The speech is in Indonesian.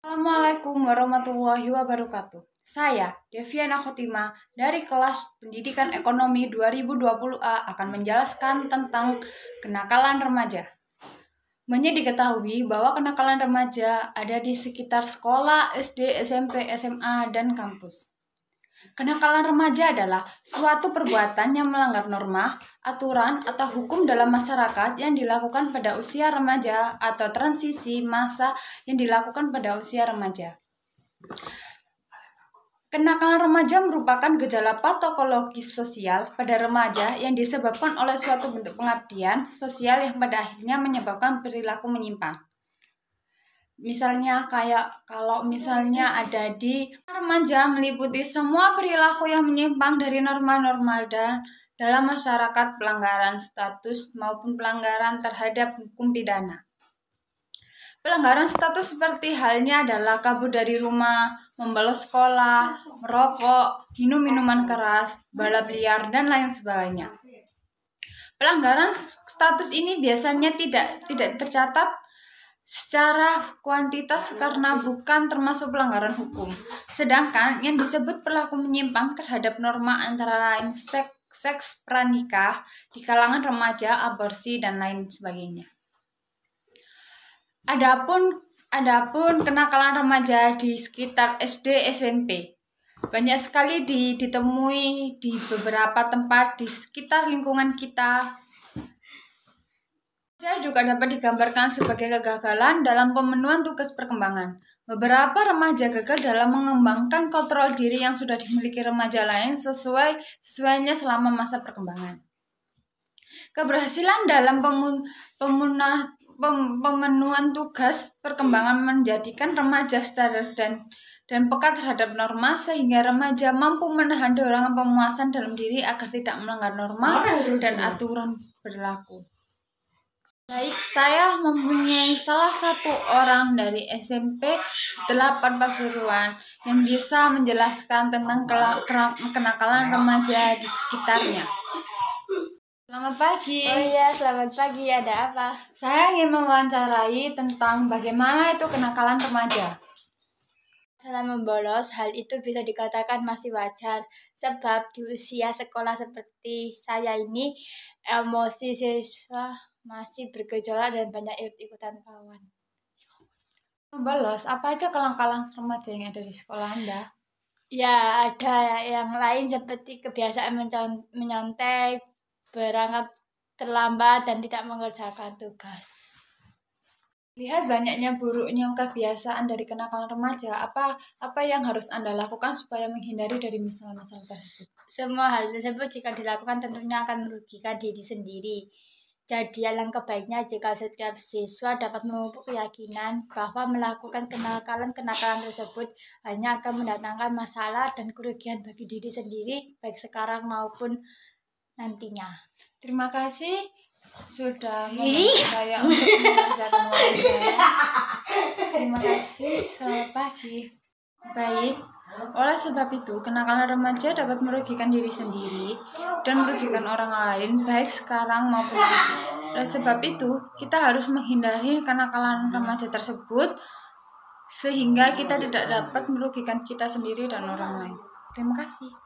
Assalamualaikum warahmatullahi wabarakatuh. Saya, Deviana Khotima, dari kelas Pendidikan Ekonomi 2020A akan menjelaskan tentang kenakalan remaja. Menye diketahui bahwa kenakalan remaja ada di sekitar sekolah, SD, SMP, SMA, dan kampus. Kenakalan remaja adalah suatu perbuatan yang melanggar norma, aturan, atau hukum dalam masyarakat yang dilakukan pada usia remaja atau transisi masa yang dilakukan pada usia remaja. Kenakalan remaja merupakan gejala patologis sosial pada remaja yang disebabkan oleh suatu bentuk pengabdian sosial yang pada akhirnya menyebabkan perilaku menyimpang. Misalnya kayak kalau misalnya ada di remaja meliputi semua perilaku yang menyimpang dari norma-norma dan dalam masyarakat pelanggaran status maupun pelanggaran terhadap hukum pidana. Pelanggaran status seperti halnya adalah kabur dari rumah, membalas sekolah, merokok, minum minuman keras, balap liar, dan lain sebagainya. Pelanggaran status ini biasanya tidak tidak tercatat secara kuantitas karena bukan termasuk pelanggaran hukum. Sedangkan yang disebut pelaku menyimpang terhadap norma antara lain seks, seks pranikah di kalangan remaja, aborsi dan lain sebagainya. Adapun adapun kenakalan remaja di sekitar SD SMP banyak sekali ditemui di beberapa tempat di sekitar lingkungan kita saya juga dapat digambarkan sebagai kegagalan dalam pemenuhan tugas perkembangan. Beberapa remaja gagal dalam mengembangkan kontrol diri yang sudah dimiliki remaja lain sesuai sesuainya selama masa perkembangan. Keberhasilan dalam pemun, pemunah, pem, pemenuhan tugas perkembangan menjadikan remaja standar dan dan peka terhadap norma sehingga remaja mampu menahan dorongan pemuasan dalam diri agar tidak melanggar norma dan aturan berlaku. Baik, saya mempunyai salah satu orang dari SMP 8 Pasuruan yang bisa menjelaskan tentang kenakalan remaja di sekitarnya. Selamat pagi. Oh iya, selamat pagi. Ada apa? Saya ingin mewawancarai tentang bagaimana itu kenakalan remaja. Dalam membolos, hal itu bisa dikatakan masih wajar, sebab di usia sekolah seperti saya ini, emosi siswa masih bergejala dan banyak ikut-ikutan kawan. Balas, apa aja kelangkalan remaja yang ada di sekolah Anda? Ya, ada yang lain seperti kebiasaan menyontek, berangkat terlambat, dan tidak mengerjakan tugas. Lihat banyaknya buruknya kebiasaan dari kenakalan remaja, apa apa yang harus Anda lakukan supaya menghindari dari masalah-masalah tersebut? Semua hal tersebut jika dilakukan tentunya akan merugikan diri sendiri jadi alangkah baiknya jika setiap siswa dapat memupuk keyakinan bahwa melakukan kenakalan-kenakalan tersebut hanya akan mendatangkan masalah dan kerugian bagi diri sendiri, baik sekarang maupun nantinya. Terima kasih sudah membantu saya untuk Terima kasih, selamat pagi. Baik, oleh sebab itu, kenakalan remaja dapat merugikan diri sendiri dan merugikan orang lain baik sekarang maupun itu. Oleh sebab itu, kita harus menghindari kenakalan remaja tersebut sehingga kita tidak dapat merugikan kita sendiri dan orang lain. Terima kasih.